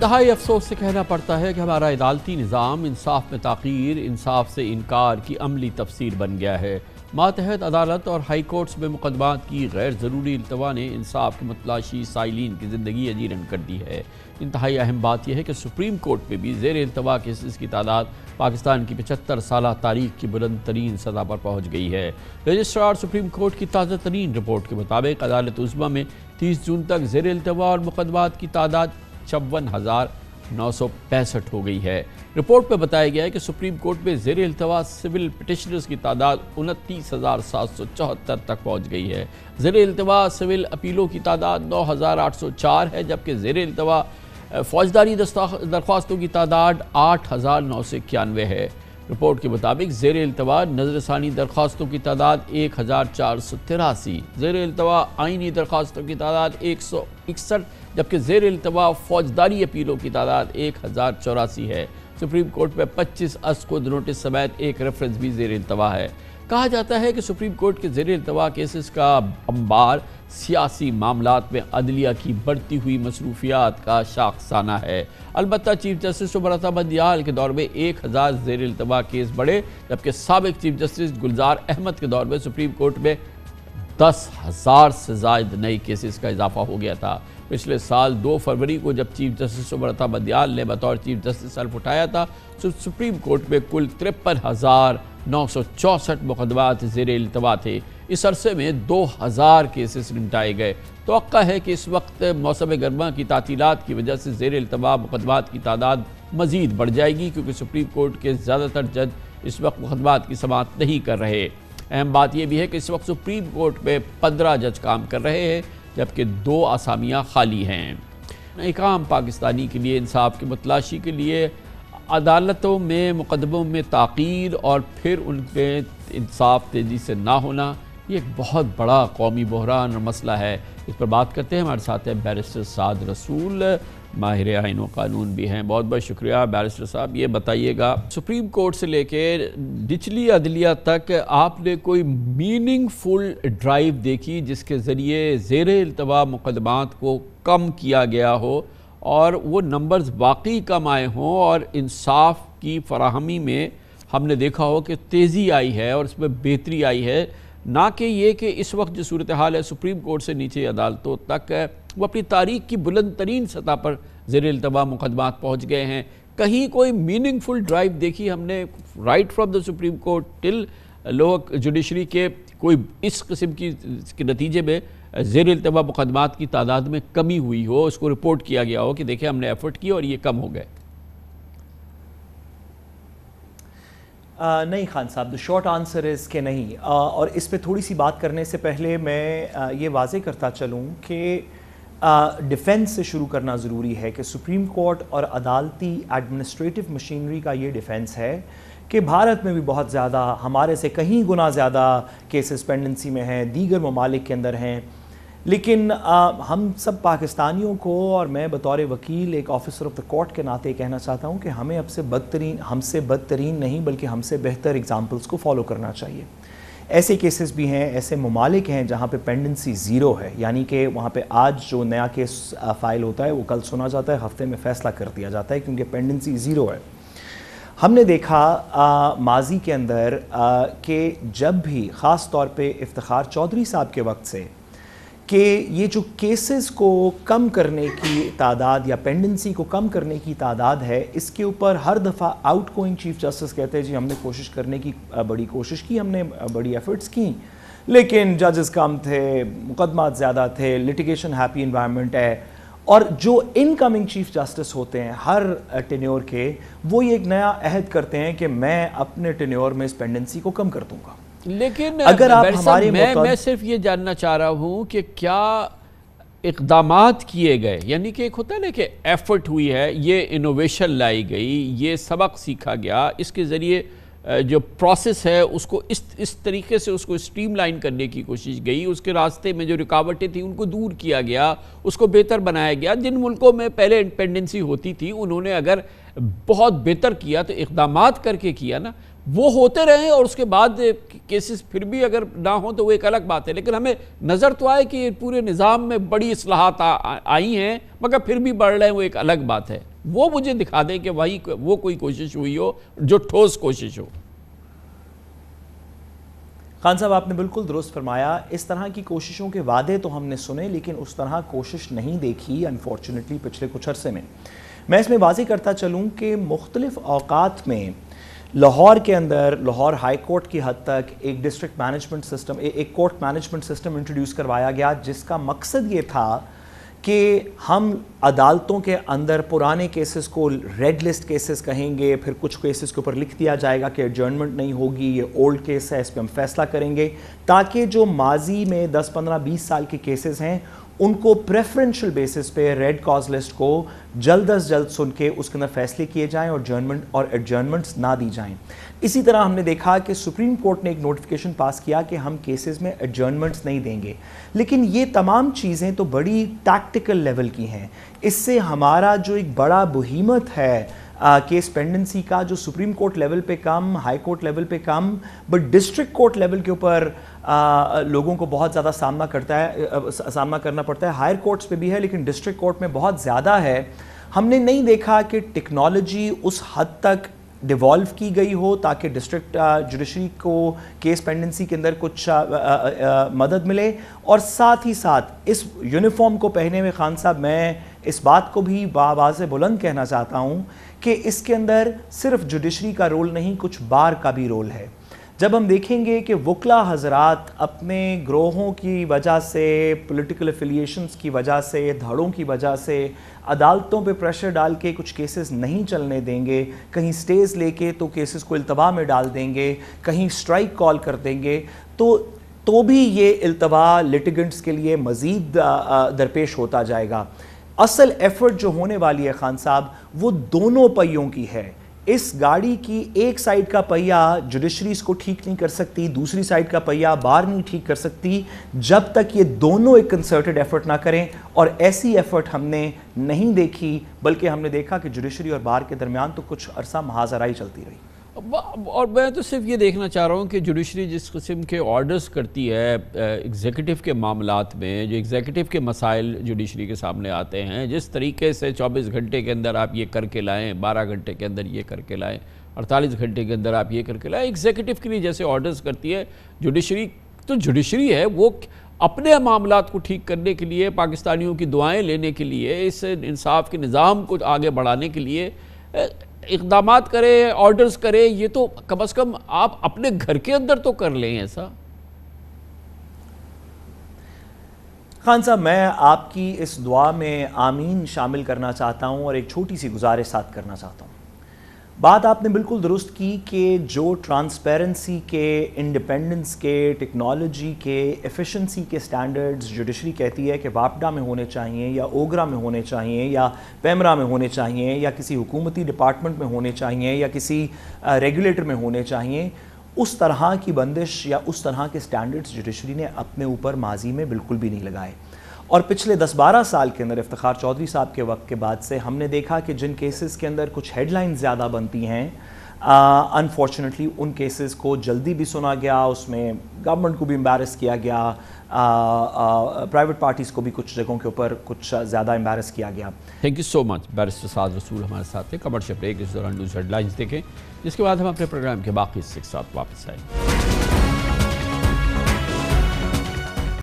इंतहाई अफसोस से कहना पड़ता है कि हमारा अदालती निज़ाम इंसाफ में तखीर इंसाफ से इनकार की अमली तफसीर बन गया है मातहत अदालत और हाई कोर्ट्स में मुकदमा की गैर ज़रूरी अल्तवा ने इंसाफ के मतलाशी साइलिन की ज़िंदगी अजीरन कर दी है इंतहाई अहम बात यह है कि सुप्रीम कोर्ट में भी जेर अल्तवा केसेस की तादाद पाकिस्तान की पचहत्तर साल तारीख की बुलंद तरीन सतह पर पहुँच गई है रजिस्ट्रार सुप्रीम कोर्ट की ताज़ा तरीन रिपोर्ट के मुताबिक अदालत उजमा में तीस जून तक जेर अल्तवा और मुकदमा की तादाद छप्पन हज़ार नौ सौ पैंसठ हो गई है रिपोर्ट में बताया गया है कि सुप्रीम कोर्ट में जेर अल्तवा सिविल पटिशनर्स की तादाद उनतीस हज़ार सात सौ चौहत्तर तक पहुँच गई है जेर अल्तवा सिविल अपीलों की तादाद नौ हज़ार आठ सौ चार है जबकि जेर अल्तवा फौजदारी दरख्वास्तों की तादाद आठ हज़ार नौ सौ इक्यानवे है रिपोर्ट के मुताबिक जेर अल्तवा नजरसानी दरख्वास्तों की तादाद एक हज़ार चार सौ तिरासी जेर अल्तवा आइनी दरख्वास्तों की तादाद एक सौ इकसठ जबकि जेर अल्तवा फौजदारी अपीलों की तादाद एक हज़ार चौरासी है सुप्रीम कोर्ट में पच्चीस अस्कुद नोटिस समेत एक रेफरेंस भी जेर अल्तवा है कहा जाता है कि सुप्रीम कोर्ट के जेर अल्तवा केसेस का अंबार सियासी मामला में अदलिया की बढ़ती हुई मसरूफियात का शाखसाना है अलबत् चीफ जस्टिस उमरत अहमद के दौर में एक हज़ार जेर अल्तवा केस बढ़े जबकि सबक चीफ जस्टिस गुलजार अहमद के दौर में सुप्रीम कोर्ट में दस हज़ार से जायद नए केसेस का इजाफा हो गया था पिछले साल दो फरवरी को जब चीफ जस्टिस उमरता बदयाल ने बतौर चीफ जस्टिस सल्फ उठाया था तो सुप्रीम कोर्ट में कुल तिरपन हज़ार नौ सौ चौसठ मुकदमात जेर अल्तवा थे इस अरसे में दो हज़ार केसेस निपटाए गए तो है कि इस वक्त मौसम गर्मा की तातीलत की वजह से जेर अल्तवा मुकदमात की तादाद मज़ीद बढ़ जाएगी क्योंकि सुप्रीम कोर्ट के ज़्यादातर जज इस वक्त मुकदमात की समात नहीं कर रहे अहम बात यह भी है कि इस वक्त सुप्रीम कोर्ट में पंद्रह जज काम कर रहे हैं जबकि दो आसामियाँ खाली हैं एक आम पाकिस्तानी के लिए इंसाफ की मतलाशी के लिए अदालतों में मुकदमों में ताक़ीर और फिर उनके इंसाफ तेज़ी से ना होना ये एक बहुत बड़ा कौमी बहरान और मसला है इस पर बात करते हैं हमारे साथ हैं बैरिस्टर साद रसूल माहिर आइन व कानून भी हैं बहुत बहुत शुक्रिया बैरिस्टर साहब ये बताइएगा सुप्रीम कोर्ट से लेकर निचली अदलिया तक आपने कोई मीनिंगफुल ड्राइव देखी जिसके ज़रिए जेर अल्तवा मुकदमात को कम किया गया हो और वो नंबर्स बाकी कम आए हों और इंसाफ की फराहमी में हमने देखा हो कि तेज़ी आई है और इसमें बेहतरी आई है ना कि ये कि इस वक्त जो सूरत हाल है सुप्रीम कोर्ट से नीचे अदालतों तक वो अपनी तारीख की बुलंद तरीन सतह पर जेर अल्तवा मुकदमा पहुँच गए हैं कहीं कोई मीनिंगफुल ड्राइव देखी हमने right from the supreme court till lower judiciary के कोई इस किस्म की के नतीजे में ज़ेर अल्तवा मुकदमात की तादाद में कमी हुई हो उसको रिपोर्ट किया गया हो कि देखिए हमने एफर्ट किया और ये कम हो गए नहीं खान साहब द शॉर्ट आंसर इज़ के नहीं आ, और इस पर थोड़ी सी बात करने से पहले मैं आ, ये वाजे करता चलूँ कि डिफेंस से शुरू करना ज़रूरी है कि सुप्रीम कोर्ट और अदालती एडमिनिस्ट्रेटिव मशीनरी का ये डिफेंस है कि भारत में भी बहुत ज़्यादा हमारे से कहीं गुना ज़्यादा केसेस पेंडेंसी में हैं दीगर ममालिक के अंदर हैं लेकिन आ, हम सब पाकिस्तानियों को और मैं बतौर वकील एक ऑफिसर ऑफ द कोर्ट के नाते कहना चाहता हूँ कि हमें अब से बदतरीन हमसे बदतरीन नहीं बल्कि हमसे बेहतर एग्ज़ाम्पल्स को फॉलो करना चाहिए ऐसे केसेस भी हैं ऐसे ममालिक हैं जहाँ पे पेंडेंसी ज़ीरो है यानी कि वहाँ पे आज जो नया केस फाइल होता है वो कल सुना जाता है हफ्ते में फ़ैसला कर दिया जाता है क्योंकि पेंडेंसी ज़ीरो है हमने देखा आ, माजी के अंदर कि जब भी ख़ास तौर पे इफ्तार चौधरी साहब के वक्त से कि ये जो केसेस को कम करने की तादाद या पेंडेंसी को कम करने की तादाद है इसके ऊपर हर दफ़ा आउट गोइंग चीफ जस्टिस कहते हैं जी हमने कोशिश करने की बड़ी कोशिश की हमने बड़ी एफर्ट्स की लेकिन जजेस कम थे मुकदमा ज़्यादा थे लिटिगेशन हैप्पी इन्वायरमेंट है और जो इनकमिंग चीफ जस्टिस होते हैं हर टेन्योर के वो ये एक नया अहद करते हैं कि मैं अपने टेन्योर में इस पेंडेंसी को कम कर दूँगा लेकिन अगर आप हमारे मैं मैं सिर्फ ये जानना चाह रहा हूँ कि क्या इकदाम किए गए यानी कि एक होता है ना कि एफर्ट हुई है ये इनोवेशन लाई गई ये सबक सीखा गया इसके ज़रिए जो प्रोसेस है उसको इस इस तरीके से उसको स्ट्रीमलाइन करने की कोशिश गई उसके रास्ते में जो रुकावटें थी उनको दूर किया गया उसको बेहतर बनाया गया जिन मुल्कों में पहले इंडिपेंडेंसी होती थी उन्होंने अगर बहुत बेहतर किया तो इकदाम करके किया ना वो होते रहे और उसके बाद केसेस फिर भी अगर ना हो तो वो एक अलग बात है लेकिन हमें नज़र तो आए कि पूरे निज़ाम में बड़ी असलाहत आई हैं मगर फिर भी बढ़ रहे हैं वो एक अलग बात है वो मुझे दिखा दें कि वही वो कोई कोशिश हुई हो जो ठोस कोशिश हो खान साहब आपने बिल्कुल दुरुस्त फरमाया इस तरह की कोशिशों के वादे तो हमने सुने लेकिन उस तरह कोशिश नहीं देखी अनफॉर्चुनेटली पिछले कुछ अरसे में मैं इसमें वाजी करता चलूँ कि मुख्तलिफ अवकात में लाहौर के अंदर लाहौर हाई कोर्ट की हद तक एक डिस्ट्रिक्ट मैनेजमेंट सिस्टम ए, एक कोर्ट मैनेजमेंट सिस्टम इंट्रोड्यूस करवाया गया जिसका मकसद ये था कि हम अदालतों के अंदर पुराने केसेस को रेड लिस्ट केसेस कहेंगे फिर कुछ केसेस के ऊपर लिख दिया जाएगा कि एडजर्नमेंट नहीं होगी ये ओल्ड केस है इस पर हम फैसला करेंगे ताकि जो माजी में 10 15 20 साल के केसेस हैं उनको प्रेफरेंशियल बेसिस पे रेड कॉज लिस्ट को जल्द अज जल्द सुन के उसके अंदर फैसले किए जाएं और जर्नमेंट और एडजर्नमेंट्स ना दी जाएं इसी तरह हमने देखा कि सुप्रीम कोर्ट ने एक नोटिफिकेशन पास किया कि हम केसेस में एडजर्नमेंट्स नहीं देंगे लेकिन ये तमाम चीज़ें तो बड़ी टैक्टिकल लेवल की हैं इससे हमारा जो एक बड़ा बहीमत है केस पेंडेंसी का जो सुप्रीम कोर्ट लेवल पे कम हाई कोर्ट लेवल पे कम बट डिस्ट्रिक्ट कोर्ट लेवल के ऊपर लोगों को बहुत ज़्यादा सामना करता है आ, सामना करना पड़ता है हायर कोर्ट्स पे भी है लेकिन डिस्ट्रिक्ट कोर्ट में बहुत ज़्यादा है हमने नहीं देखा कि टेक्नोलॉजी उस हद तक डिवॉल्व की गई हो ताकि डिस्ट्रिक्ट जुडिशरी को केस पेंडेंसी के अंदर कुछ आ, आ, मदद मिले और साथ ही साथ इस यूनिफॉर्म को पहने में खान साहब मैं इस बात को भी बाबा से बुलंद कहना चाहता हूँ कि इसके अंदर सिर्फ जुडिशरी का रोल नहीं कुछ बार का भी रोल है जब हम देखेंगे कि वकला हजरात अपने ग्रोहों की वजह से पॉलिटिकल एफिलिएशंस की वजह से धड़ों की वजह से अदालतों पे प्रेशर डाल के कुछ केसेस नहीं चलने देंगे कहीं स्टेज लेके तो केसेस को अल्तवा में डाल देंगे कहीं स्ट्राइक कॉल कर देंगे तो तो भी ये अल्तवा लिटिगेंट्स के लिए मज़ीद दरपेश होता जाएगा असल एफर्ट जो होने वाली है खान साहब वो दोनों पहियों की है इस गाड़ी की एक साइड का पहिया जुडिशरी इसको ठीक नहीं कर सकती दूसरी साइड का पहिया बार नहीं ठीक कर सकती जब तक ये दोनों एक कंसर्टेड एफर्ट ना करें और ऐसी एफर्ट हमने नहीं देखी बल्कि हमने देखा कि जुडिशरी और बार के दरमियान तो कुछ अरसा महाजराई चलती रही और मैं तो सिर्फ ये देखना चाह रहा हूँ कि जुडिशरी जिस किस्म के ऑर्डर्स करती है एग्जीक्यूटिव के मामला में जो एग्जीक्यूटिव के मसाइल जुडिशरी के सामने आते हैं जिस तरीके से 24 घंटे के अंदर आप ये करके लाएँ 12 घंटे के अंदर ये करके लाएँ 48 घंटे के अंदर आप ये करके लाएँ एग्जीक्यूटिव के लिए जैसे ऑर्डर्स करती है जुडिशरी तो जुडिशरी है वो अपने मामला को ठीक करने के लिए पाकिस्तानियों की दुआएँ लेने के लिए इस इंसाफ के निज़ाम को आगे बढ़ाने के लिए इकदाम करें ऑर्डर्स करें ये तो कम अज़ कम आप अपने घर के अंदर तो कर लें ऐसा खान साहब मैं आपकी इस दुआ में आमीन शामिल करना चाहता हूँ और एक छोटी सी गुजारिश साथ करना चाहता हूँ बात आपने बिल्कुल दुरुस्त की कि जो ट्रांसपेरेंसी के इंडिपेंडेंस के टेक्नोलॉजी के एफिशिएंसी के स्टैंडर्ड्स जुडिशरी कहती है कि वापडा में होने चाहिए या ओगरा में होने चाहिए या पैमरा में होने चाहिए या किसी हुकूमती डिपार्टमेंट में होने चाहिए या किसी रेगुलेटर में होने चाहिए उस तरह की बंदिश या उस तरह के स्टैंडर्ड्स जुडिशरी ने अपने ऊपर माजी में बिल्कुल भी नहीं लगाए और पिछले 10-12 साल के अंदर इफ्तार चौधरी साहब के वक्त के बाद से हमने देखा कि जिन केसेस के अंदर कुछ हेडलाइन ज़्यादा बनती हैं अनफॉर्चुनेटली उन केसेस को जल्दी भी सुना गया उसमें गवर्नमेंट को भी एम्बेरस किया गया प्राइवेट पार्टीज़ को भी कुछ जगहों के ऊपर कुछ ज़्यादा एम्बेरस किया गया thank you so much barrister Saad Rasool हमारे साथ थे कमर्शियल ब्रेक इस दौरान न्यूज़ हेडलाइंस देखें जिसके बाद हम अपने प्रोग्राम के बाकी हिस्से के साथ वापस आएंगे